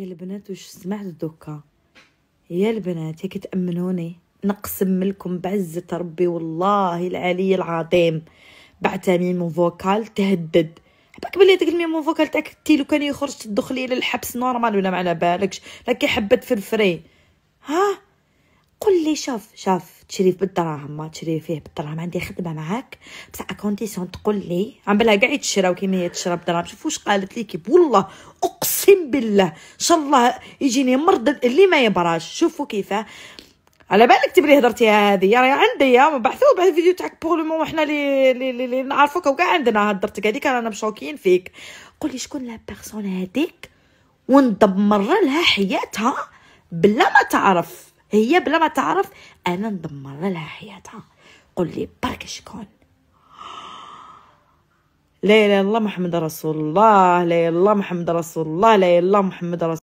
يا البنات وش سمعت دوكا يا البنات ياك تأمنوني نقسم لكم بعزة ربي والله العلي العظيم بعتها ميمو فوكال تهدد باك بلي هذاك الميمو فوكال تاعك لو كان يخرج تدخلي للحبس نورمال ولا ما على بالكش راكي حبت فرفري ها شاف شاف تشري بالدراهم ما تشري فيه بالدراهم عندي خدمه معاك بصح اكونديسيون تقول لي عم بالها كاع يتشراو كيما هي تشرا بالدراهم شوف واش قالت لي كي والله اقسم بالله ان شاء الله يجيني مرض اللي ما يبراش شوفوا كيفاه على بالك تبلي هضرتي هذه راهي عندي يا مبعثوا بعد الفيديو تاعك بوغ لو مون حنا اللي اللي نعرفوك وكاع عندنا هضرتك هذيك رانا مشوكين فيك قول لي شكون لا بيرسون هذيك وندمر لها حياتها بلا ما تعرف هي بلا ما تعرف انا ندمر لها حياتها قل لي برك شكون لا اله الا الله محمد رسول الله لا اله الا الله محمد رسول الله لا اله الا الله محمد رسول